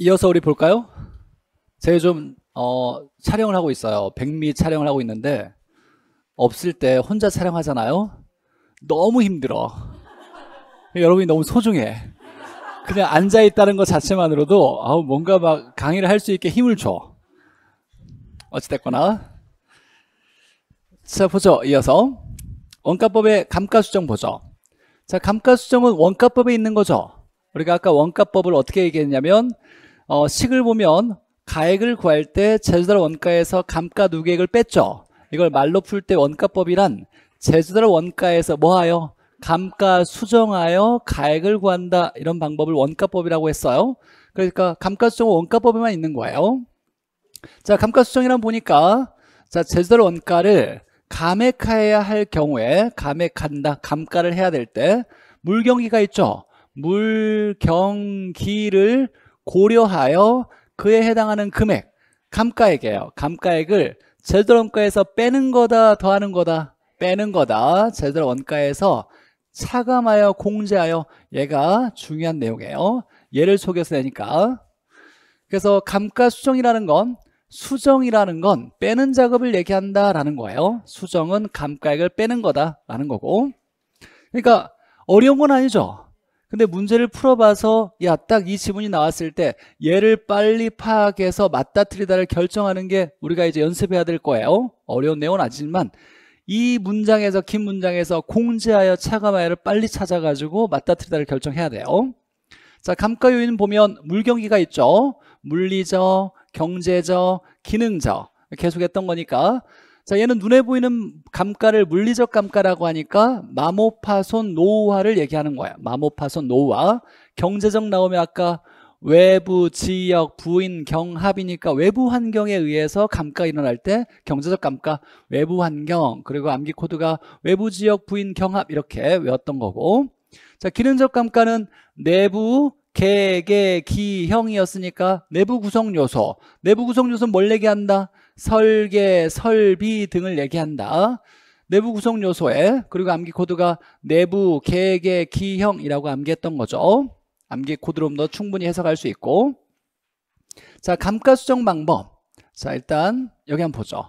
이어서 우리 볼까요? 제가 좀 어, 촬영을 하고 있어요. 백미 촬영을 하고 있는데 없을 때 혼자 촬영하잖아요. 너무 힘들어. 여러분이 너무 소중해. 그냥 앉아 있다는 것 자체만으로도 아 뭔가 막 강의를 할 수 있게 힘을 줘. 어찌됐거나 자 보죠. 이어서 원가법의 감가수정 보죠. 자 감가수정은 원가법에 있는 거죠. 우리가 아까 원가법을 어떻게 얘기했냐면 어, 식을 보면 가액을 구할 때 제조달 원가에서 감가 누계액을 뺐죠. 이걸 말로 풀 때 원가법이란 제조달 원가에서 뭐하여 감가 수정하여 가액을 구한다 이런 방법을 원가법이라고 했어요. 그러니까 감가 수정은 원가법에만 있는 거예요. 자, 감가 수정이란 보니까 자, 제조달 원가를 감액해야 할 경우에 감액한다, 감가를 해야 될 때 물경기가 있죠. 물경기를 고려하여 그에 해당하는 금액, 감가액이에요. 감가액을 제대로 원가에서 빼는 거다, 더하는 거다, 빼는 거다. 제대로 원가에서 차감하여 공제하여 얘가 중요한 내용이에요. 얘를 속여서 내니까. 그래서 감가수정이라는 건 수정이라는 건 빼는 작업을 얘기한다라는 거예요. 수정은 감가액을 빼는 거다라는 거고. 그러니까 어려운 건 아니죠. 근데 문제를 풀어봐서 야 딱 이 지문이 나왔을 때 얘를 빨리 파악해서 맞다 틀리다를 결정하는 게 우리가 이제 연습해야 될 거예요 어려운 내용은 아니지만 이 문장에서 긴 문장에서 공지하여 차감하여를 빨리 찾아가지고 맞다 틀리다를 결정해야 돼요 자 감가 요인 보면 물경기가 있죠 물리적 경제적 기능적 계속 했던 거니까 자, 얘는 눈에 보이는 감가를 물리적 감가라고 하니까 마모파손 노후화를 얘기하는 거야. 마모파손 노후화. 경제적 나오면 아까 외부 지역 부인 경합이니까 외부 환경에 의해서 감가 일어날 때 경제적 감가 외부 환경 그리고 암기 코드가 외부 지역 부인 경합 이렇게 외웠던 거고 자 기능적 감가는 내부 개개 기형이었으니까 내부 구성 요소 내부 구성 요소는 뭘 얘기한다 설계, 설비 등을 얘기한다. 내부 구성 요소에 그리고 암기 코드가 내부, 계획의 기형이라고 암기했던 거죠. 암기 코드로 더 충분히 해석할 수 있고 자 감가수정 방법 자 일단 여기 한번 보죠.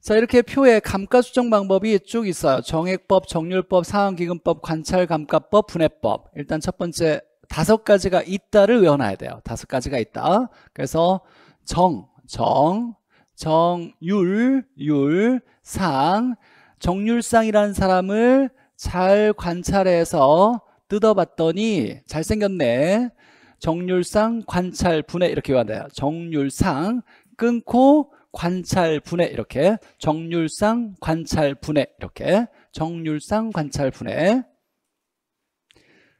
자 이렇게 표에 감가수정 방법이 쭉 있어요. 정액법, 정률법, 상환기금법, 관찰감가법, 분해법 일단 첫 번째 다섯 가지가 있다를 외워놔야 돼요. 다섯 가지가 있다. 그래서 정, 정, 정율, 율, 상, 정율상이라는 사람을 잘 관찰해서 뜯어봤더니 잘생겼네. 정률상 관찰 분해 이렇게 한다. 정률상 끊고 관찰 분해 이렇게 정률상 관찰 분해 이렇게 정률상 관찰 분해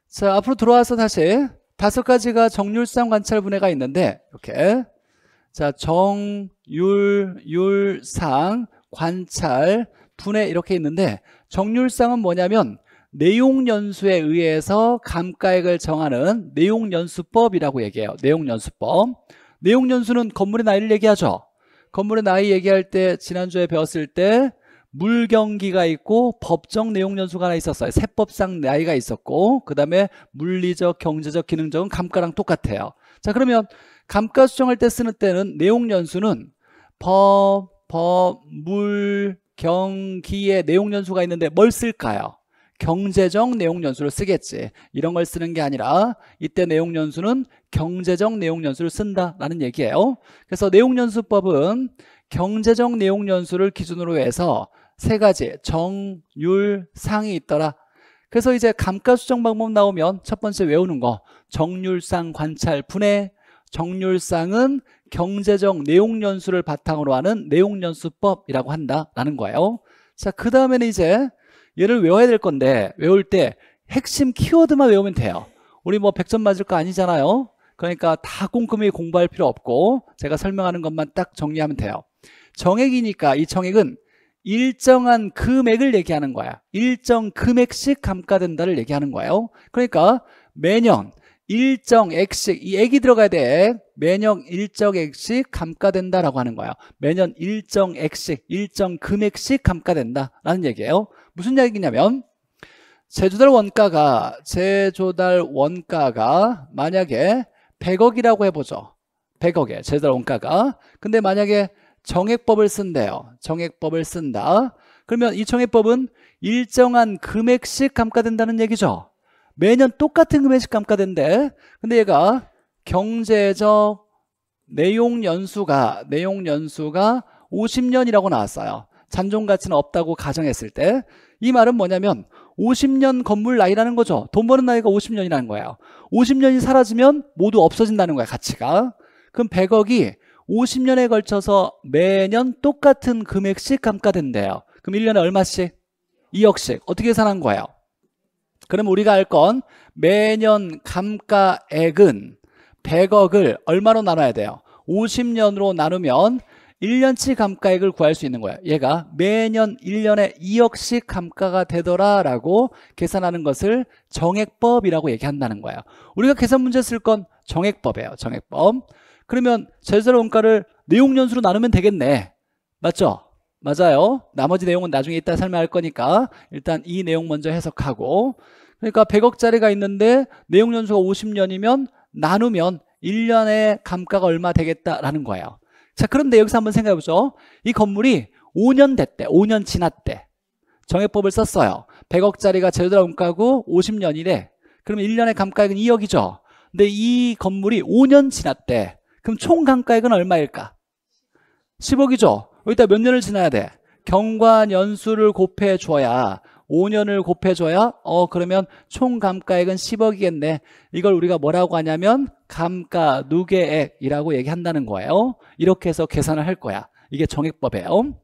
자 앞으로 들어와서 다시 다섯 가지가 정률상 관찰 분해가 있는데 이렇게 자, 정, 율, 율, 상, 관찰, 분해 이렇게 있는데 정률상은 뭐냐면 내용연수에 의해서 감가액을 정하는 내용연수법이라고 얘기해요 내용연수법 내용연수는 건물의 나이를 얘기하죠 건물의 나이 얘기할 때 지난주에 배웠을 때 물경기가 있고 법정 내용 연수가 하나 있었어요. 세법상 나이가 있었고 그 다음에 물리적, 경제적, 기능적은 감가랑 똑같아요. 자 그러면 감가 수정할 때 쓰는 때는 내용 연수는 법, 법, 물, 경기의 내용 연수가 있는데 뭘 쓸까요? 경제적 내용 연수를 쓰겠지. 이런 걸 쓰는 게 아니라 이때 내용 연수는 경제적 내용 연수를 쓴다라는 얘기예요. 그래서 내용 연수법은 경제적 내용 연수를 기준으로 해서 세 가지 정, 률 상이 있더라 그래서 이제 감가수정 방법 나오면 첫 번째 외우는 거 정률상 관찰 분해 정률상은 경제적 내용연수를 바탕으로 하는 내용연수법이라고 한다라는 거예요 자그 다음에는 이제 얘를 외워야 될 건데 외울 때 핵심 키워드만 외우면 돼요 우리 뭐 100점 맞을 거 아니잖아요 그러니까 다 꼼꼼히 공부할 필요 없고 제가 설명하는 것만 딱 정리하면 돼요 정액이니까 이 정액은 일정한 금액을 얘기하는 거야. 일정 금액씩 감가된다를 얘기하는 거예요. 그러니까 매년 일정 액씩 이 액이 들어가야 돼. 매년 일정 액씩 감가된다라고 하는 거예요. 매년 일정 액씩 일정 금액씩 감가된다라는 얘기예요. 무슨 얘기냐면 제조달 원가가 제조달 원가가 만약에 100억이라고 해보죠. 100억에 제조달 원가가 근데 만약에 정액법을 쓴대요. 정액법을 쓴다. 그러면 이 정액법은 일정한 금액씩 감가된다는 얘기죠. 매년 똑같은 금액씩 감가된대. 근데 얘가 경제적 내용 연수가 내용 연수가 50년이라고 나왔어요. 잔존 가치는 없다고 가정했을 때 이 말은 뭐냐면 50년 건물 나이라는 거죠. 돈 버는 나이가 50년이라는 거예요. 50년이 사라지면 모두 없어진다는 거야, 가치가. 그럼 100억이 50년에 걸쳐서 매년 똑같은 금액씩 감가된대요. 그럼 1년에 얼마씩? 2억씩. 어떻게 계산한 거예요? 그럼 우리가 알 건 매년 감가액은 100억을 얼마로 나눠야 돼요? 50년으로 나누면 1년치 감가액을 구할 수 있는 거예요 얘가 매년 1년에 2억씩 감가가 되더라라고 계산하는 것을 정액법이라고 얘기한다는 거예요. 우리가 계산 문제 쓸 건 정액법이에요. 정액법. 그러면 제세를 원가를 내용 연수로 나누면 되겠네. 맞죠? 맞아요. 나머지 내용은 나중에 이따 설명할 거니까 일단 이 내용 먼저 해석하고 그러니까 100억짜리가 있는데 내용 연수가 50년이면 나누면 1년에 감가가 얼마 되겠다라는 거예요. 자 그런데 여기서 한번 생각해 보죠. 이 건물이 5년 됐대. 5년 지났대. 정액법을 썼어요. 100억짜리가 제대로 원가고 50년이래. 그럼 1년에 감가액은 2억이죠. 근데 이 건물이 5년 지났대. 그럼 총감가액은 얼마일까? 10억이죠. 여기다 몇 년을 지나야 돼? 경과 연수를 곱해줘야 5년을 곱해줘야 어 그러면 총감가액은 10억이겠네 이걸 우리가 뭐라고 하냐면 감가 누계액이라고 얘기한다는 거예요 이렇게 해서 계산을 할 거야 이게 정액법이에요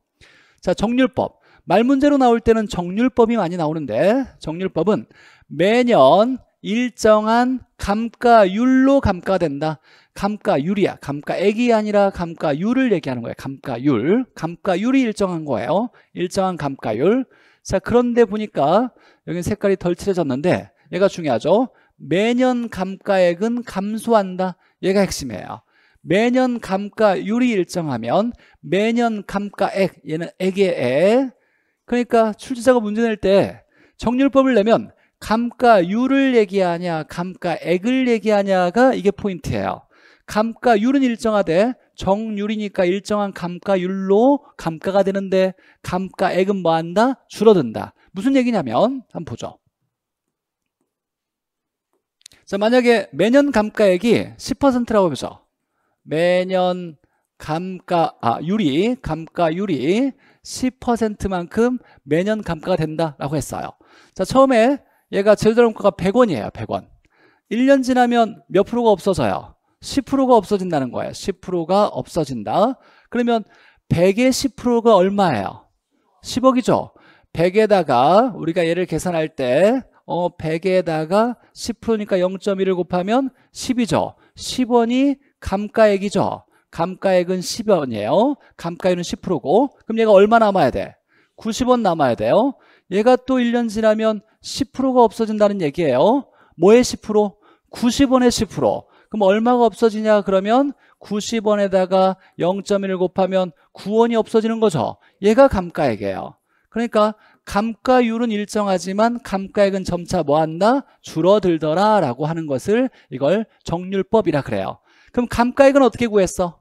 자 정률법 말문제로 나올 때는 정률법이 많이 나오는데 정률법은 매년 일정한 감가율로 감가된다 감가율이야. 감가액이 아니라 감가율을 얘기하는 거예요. 감가율. 감가율이 일정한 거예요. 일정한 감가율. 자, 그런데 보니까 여기 색깔이 덜 칠해졌는데 얘가 중요하죠. 매년 감가액은 감소한다. 얘가 핵심이에요. 매년 감가율이 일정하면 매년 감가액, 얘는 액의 애. 그러니까 출제자가 문제 낼 때 정률법을 내면 감가율을 얘기하냐 감가액을 얘기하냐가 이게 포인트예요 감가율은 일정하되 정률이니까 일정한 감가율로 감가가 되는데 감가액은 뭐한다? 줄어든다. 무슨 얘기냐면 한번 보죠. 자 만약에 매년 감가액이 10%라고 해서 매년 감가 아 유리 감가율이 10%만큼 매년 감가가 된다라고 했어요. 자 처음에 얘가 제조자원가가 100원이에요. 100원. 1년 지나면 몇 프로가 없어서요. 10%가 없어진다는 거예요 10%가 없어진다 그러면 100의 10%가 얼마예요? 10억이죠 100에다가 우리가 얘를 계산할 때 어, 100에다가 10%니까 0.1을 곱하면 10이죠 10원이 감가액이죠 감가액은 10원이에요 감가액은 10%고 그럼 얘가 얼마 남아야 돼? 90원 남아야 돼요 얘가 또 1년 지나면 10%가 없어진다는 얘기예요 뭐의 10%? 90원의 10% 그럼 얼마가 없어지냐 그러면 90원에다가 0.1을 곱하면 9원이 없어지는 거죠. 얘가 감가액이에요. 그러니까 감가율은 일정하지만 감가액은 점차 뭐한다? 줄어들더라 라고 하는 것을 이걸 정률법이라 그래요. 그럼 감가액은 어떻게 구했어?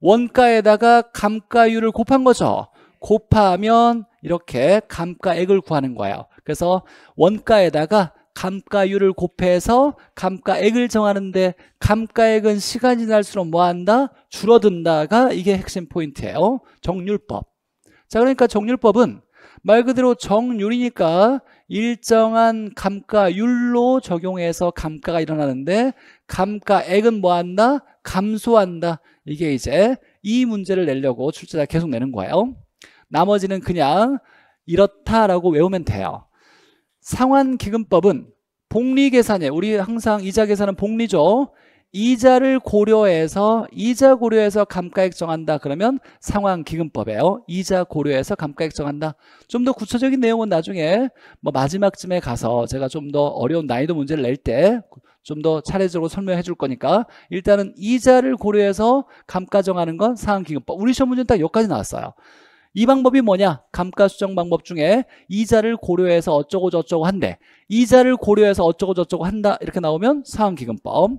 원가에다가 감가율을 곱한 거죠. 곱하면 이렇게 감가액을 구하는 거예요. 그래서 원가에다가 감가율을 곱해서 감가액을 정하는데 감가액은 시간이 날수록 뭐한다? 줄어든다가 이게 핵심 포인트예요 정률법 자 그러니까 정률법은 말 그대로 정률이니까 일정한 감가율로 적용해서 감가가 일어나는데 감가액은 뭐한다? 감소한다 이게 이제 이 문제를 내려고 출제자 계속 내는 거예요 나머지는 그냥 이렇다라고 외우면 돼요 상환기금법은 복리계산에 우리 항상 이자계산은 복리죠. 이자를 고려해서 이자 고려해서 감가액 정한다 그러면 상환기금법이에요 이자 고려해서 감가액 정한다 좀 더 구체적인 내용은 나중에 뭐 마지막쯤에 가서 제가 좀 더 어려운 난이도 문제를 낼 때 좀 더 차례적으로 설명해 줄 거니까 일단은 이자를 고려해서 감가 정하는 건 상환기금법 우리 시험 문제는 딱 여기까지 나왔어요 이 방법이 뭐냐? 감가수정 방법 중에 이자를 고려해서 어쩌고 저쩌고 한데 이자를 고려해서 어쩌고 저쩌고 한다 이렇게 나오면 상환기금법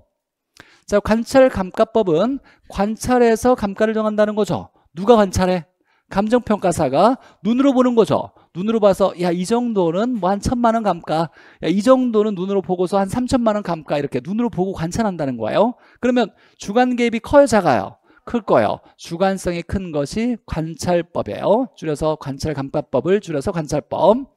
자 관찰 감가법은 관찰해서 감가를 정한다는 거죠 누가 관찰해? 감정평가사가 눈으로 보는 거죠 눈으로 봐서 야 이 정도는 뭐 한 천만 원 감가 야이 정도는 눈으로 보고서 한 삼천만 원 감가 이렇게 눈으로 보고 관찰한다는 거예요 그러면 주간 개입이 커요 작아요 클 거예요. 주관성이 큰 것이 관찰법이에요. 줄여서 관찰감가법을 줄여서 관찰법.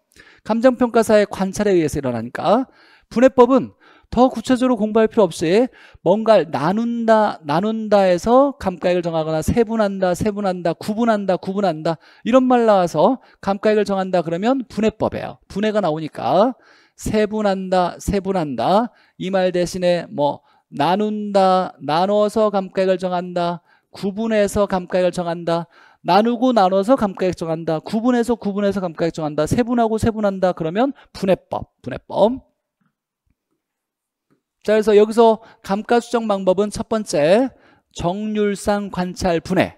감정평가사의 관찰에 의해서 일어나니까 분해법은 더 구체적으로 공부할 필요 없이 뭔가를 나눈다 나눈다 해서 감가액을 정하거나 세분한다 세분한다 구분한다 구분한다 이런 말 나와서 감가액을 정한다 그러면 분해법이에요 분해가 나오니까 세분한다 세분한다 이 말 대신에 뭐 나눈다 나눠서 감가액을 정한다 구분해서 감가액을 정한다. 나누고 나눠서 감가액 정한다. 구분해서 구분해서 감가액 정한다. 세분하고 세분한다. 그러면 분해법, 분해법. 자, 그래서 여기서 감가 수정 방법은 첫 번째 정률상 관찰 분해.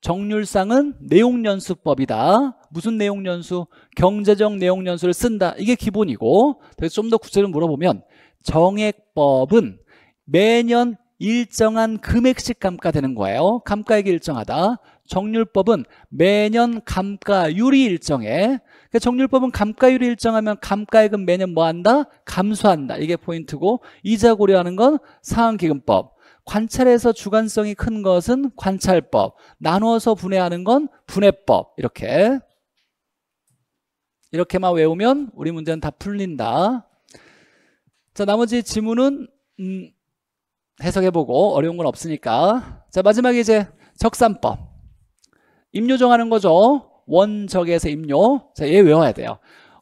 정률상은 내용연수법이다. 무슨 내용연수? 경제적 내용연수를 쓴다. 이게 기본이고 그래서 좀 더 구체적으로 물어보면 정액법은 매년 일정한 금액씩 감가되는 거예요 감가액이 일정하다 정률법은 매년 감가율이 일정해 그러니까 정률법은 감가율이 일정하면 감가액은 매년 뭐한다? 감소한다 이게 포인트고 이자 고려하는 건 상환기금법 관찰에서 주관성이 큰 것은 관찰법 나누어서 분해하는 건 분해법 이렇게 이렇게만 외우면 우리 문제는 다 풀린다 자 나머지 지문은 음, 해석해보고 어려운 건 없으니까 자 마지막에 이제 적산법 임료 정하는 거죠 원적에서 임료 자얘 외워야 돼요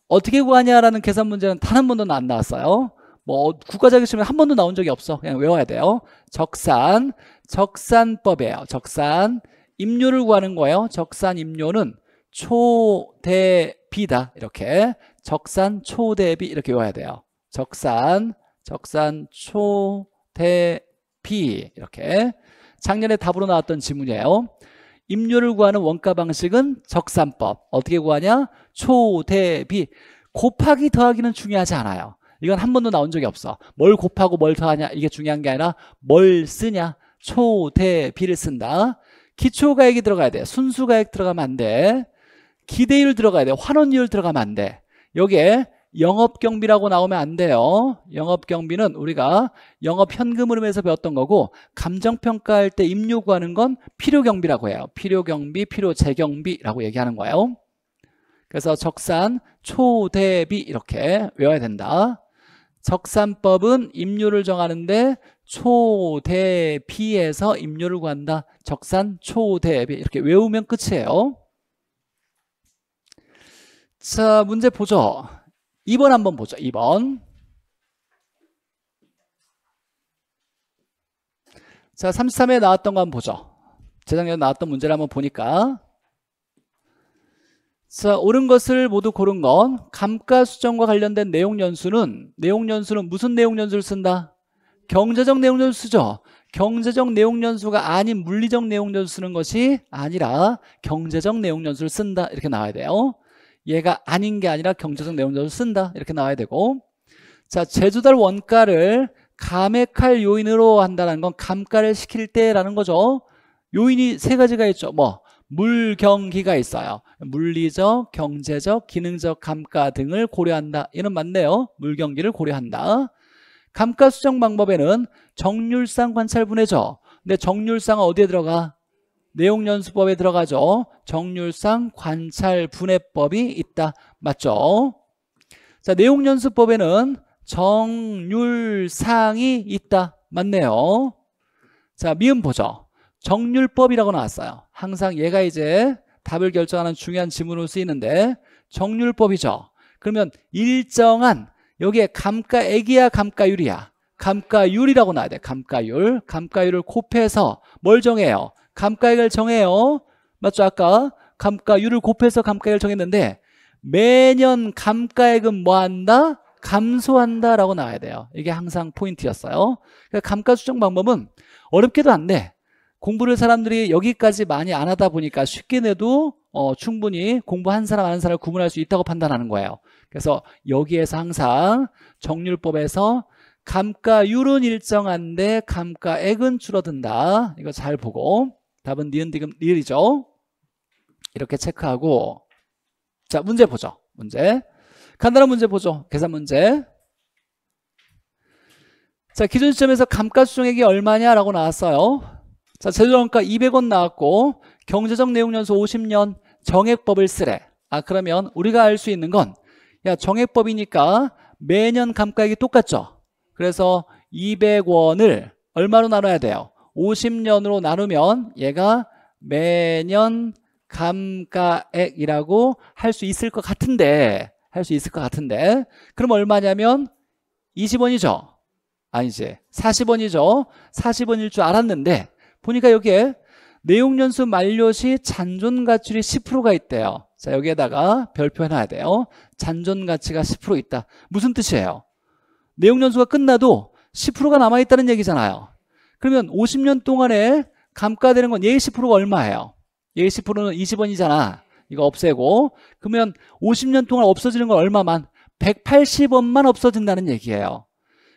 어떻게 구하냐라는 계산 문제는 단 한 번도 안 나왔어요 뭐 국가자격 시험한 번도 나온 적이 없어 그냥 외워야 돼요 적산 적산법이에요 적산 임료를 구하는 거예요 적산 임료는 초대비다 이렇게 적산 초대비 이렇게 외워야 돼요 적산 적산 초 대비 이렇게 작년에 답으로 나왔던 질문이에요 임료를 구하는 원가 방식은 적산법 어떻게 구하냐? 초대비 곱하기 더하기는 중요하지 않아요 이건 한 번도 나온 적이 없어 뭘 곱하고 뭘 더하냐 이게 중요한 게 아니라 뭘 쓰냐 초대비를 쓴다 기초가액이 들어가야 돼 순수가액 들어가면 안돼 기대율 들어가야 돼 환원율 들어가면 안돼 여기에 영업경비라고 나오면 안 돼요 영업경비는 우리가 영업현금으로 해서 배웠던 거고 감정평가할 때 임요구하는 건 필요경비라고 해요 필요경비, 필요재경비라고 얘기하는 거예요 그래서 적산, 초대비 이렇게 외워야 된다 적산법은 임료를 정하는데 초대비에서 임료를 구한다 적산, 초대비 이렇게 외우면 끝이에요 자 문제 보죠 2번 한번 보죠 2번. 자, 33에 나왔던 거 한번 보죠. 재작년에 나왔던 문제를 한번 보니까 자, 옳은 것을 모두 고른 건 감가수정과 관련된 내용 연수는 내용 연수는 무슨 내용 연수를 쓴다? 경제적 내용 연수죠. 경제적 내용 연수가 아닌 물리적 내용 연수 쓰는 것이 아니라 경제적 내용 연수를 쓴다 이렇게 나와야 돼요. 얘가 아닌 게 아니라 경제적 내용자를 쓴다 이렇게 나와야 되고 자제조달 원가를 감액할 요인으로 한다는 건 감가를 시킬 때라는 거죠 요인이 세 가지가 있죠 뭐 물경기가 있어요 물리적, 경제적, 기능적 감가 등을 고려한다 이는 맞네요 물경기를 고려한다 감가 수정 방법에는 정률상 관찰분해죠 근데 정률상 어디에 들어가? 내용 연수법에 들어가죠. 정률상 관찰 분해법이 있다. 맞죠? 자, 내용 연수법에는 정률상이 있다. 맞네요. 자, 미음 보죠. 정률법이라고 나왔어요. 항상 얘가 이제 답을 결정하는 중요한 지문으로 쓰이는데 정률법이죠. 그러면 일정한 여기에 감가액이야 감가율이야 감가율이라고 나와야 돼 감가율 감가율을 곱해서 뭘 정해요 감가액을 정해요. 맞죠? 아까 감가율을 곱해서 감가액을 정했는데 매년 감가액은 뭐 한다? 감소한다라고 나와야 돼요. 이게 항상 포인트였어요. 그러니까 감가 수정 방법은 어렵기도 한데 공부를 사람들이 여기까지 많이 안 하다 보니까 쉽게 내도 어, 충분히 공부한 사람 안한 사람을 구분할 수 있다고 판단하는 거예요. 그래서 여기에서 항상 정률법에서 감가율은 일정한데 감가액은 줄어든다. 이거 잘 보고 답은 니은 디금 리을이죠. 이렇게 체크하고 자 문제 보죠. 문제 간단한 문제 보죠. 계산 문제 자 기준 시점에서 감가수정액이 얼마냐라고 나왔어요. 자 제조원가 200원 나왔고 경제적 내용 연수 50년 정액법을 쓰래. 아 그러면 우리가 알 수 있는 건 야 정액법이니까 매년 감가액이 똑같죠. 그래서 200원을 얼마로 나눠야 돼요? 50년으로 나누면 얘가 매년 감가액이라고 할 수 있을 것 같은데 할 수 있을 것 같은데 그럼 얼마냐면 20원이죠 아니지 40원이죠 40원일 줄 알았는데 보니까 여기에 내용연수 만료 시 잔존가출이 10%가 있대요 자 여기에다가 별표 해놔야 돼요 잔존가치가 10% 있다 무슨 뜻이에요 내용연수가 끝나도 10%가 남아있다는 얘기잖아요 그러면 50년 동안에 감가되는 건 예의 10%가 얼마예요? 예의 10%는 20원이잖아. 이거 없애고 그러면 50년 동안 없어지는 건 얼마만? 180원만 없어진다는 얘기예요.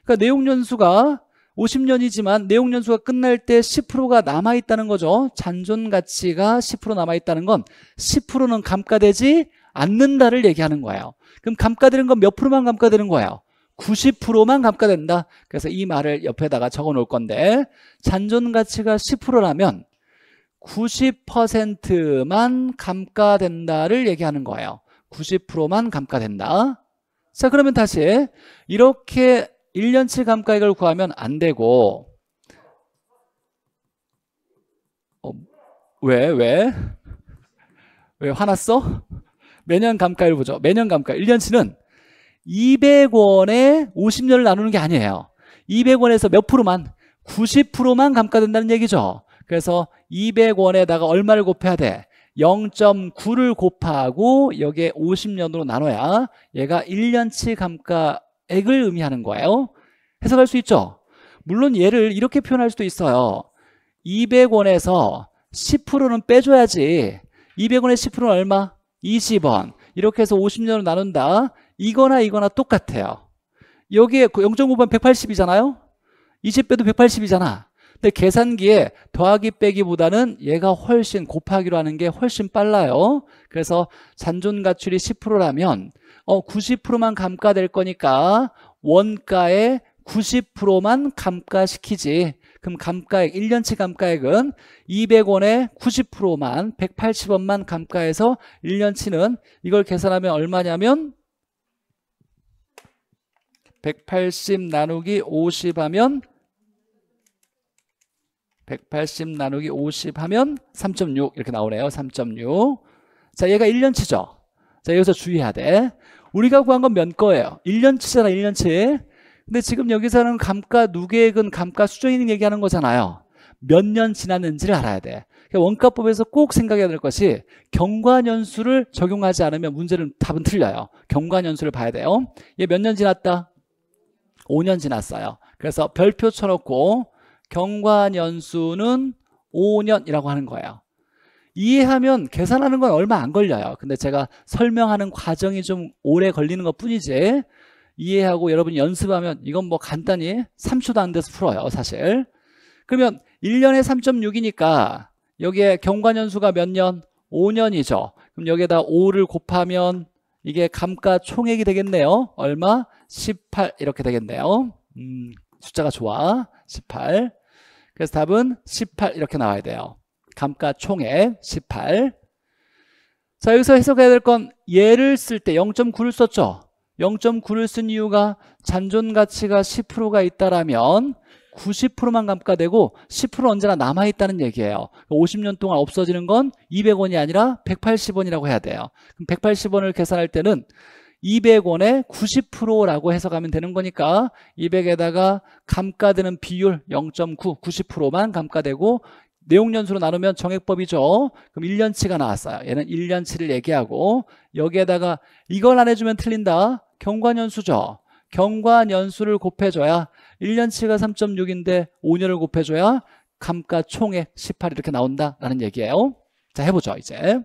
그러니까 내용 연수가 50년이지만 내용 연수가 끝날 때 10%가 남아있다는 거죠. 잔존 가치가 10% 남아있다는 건 10%는 감가되지 않는다를 얘기하는 거예요. 그럼 감가되는 건 몇 프로만 감가되는 거예요? 90%만 감가된다. 그래서 이 말을 옆에다가 적어 놓을 건데 잔존 가치가 10%라면 90%만 감가된다를 얘기하는 거예요. 90%만 감가된다. 자, 그러면 다시 이렇게 1년치 감가액을 구하면 안 되고 어, 왜? 왜? 왜 화났어? 매년 감가율 보죠. 매년 감가. 1년치는 200원에 50년을 나누는 게 아니에요 200원에서 몇 프로만 90%만 감가된다는 얘기죠 그래서 200원에다가 얼마를 곱해야 돼 0.9를 곱하고 여기에 50년으로 나눠야 얘가 1년치 감가액을 의미하는 거예요 해석할 수 있죠 물론 얘를 이렇게 표현할 수도 있어요 200원에서 10%는 빼줘야지 200원에 10%는 얼마? 20원 이렇게 해서 50년으로 나눈다 이거나 이거나 똑같아요. 여기에 0.9번 그 180이잖아요? 20배도 180이잖아. 근데 계산기에 더하기 빼기보다는 얘가 훨씬 곱하기로 하는 게 훨씬 빨라요. 그래서 잔존 가출이 10%라면 어 90%만 감가될 거니까 원가에 90%만 감가시키지. 그럼 감가액 1년치 감가액은 200원에 90%만 180원만 감가해서 1년치는 이걸 계산하면 얼마냐면 180 나누기 50 하면 180 나누기 50 하면 3.6 이렇게 나오네요. 3.6. 자, 얘가 1년치죠. 자, 여기서 주의해야 돼. 우리가 구한 건 몇 거예요? 1년치잖아, 1년치. 근데 지금 여기서는 감가 누계액은 감가 수정액 얘기하는 거잖아요. 몇 년 지났는지를 알아야 돼. 그러니까 원가법에서 꼭 생각해야 될 것이 경과년수를 적용하지 않으면 문제는 답은 틀려요. 경과년수를 봐야 돼요. 얘 몇 년 지났다? 5년 지났어요 그래서 별표 쳐놓고 경과년수는 5년이라고 하는 거예요 이해하면 계산하는 건 얼마 안 걸려요 근데 제가 설명하는 과정이 좀 오래 걸리는 것 뿐이지 이해하고 여러분 이 연습하면 이건 뭐 간단히 3초도 안 돼서 풀어요 사실 그러면 1년에 3.6이니까 여기에 경과년수가 몇 년? 5년이죠 그럼 여기에다 5를 곱하면 이게 감가총액이 되겠네요 얼마? 18 이렇게 되겠네요 음, 숫자가 좋아 18 그래서 답은 18 이렇게 나와야 돼요 감가총액 18자 여기서 해석해야 될건 얘를 쓸 때 0.9를 썼죠 0.9를 쓴 이유가 잔존 가치가 10%가 있다라면 90%만 감가되고 10% 언제나 남아있다는 얘기예요 50년 동안 없어지는 건 200원이 아니라 180원이라고 해야 돼요 그럼 180원을 계산할 때는 200원에 90%라고 해석하면 되는 거니까 200에다가 감가되는 비율 0.9 90%만 감가되고 내용연수로 나누면 정액법이죠 그럼 1년치가 나왔어요 얘는 1년치를 얘기하고 여기에다가 이걸 안 해주면 틀린다 경과연수죠경과연수를 곱해줘야 1년치가 3.6인데 5년을 곱해줘야 감가총액 18 이렇게 나온다라는 얘기예요. 자, 해보죠, 이제.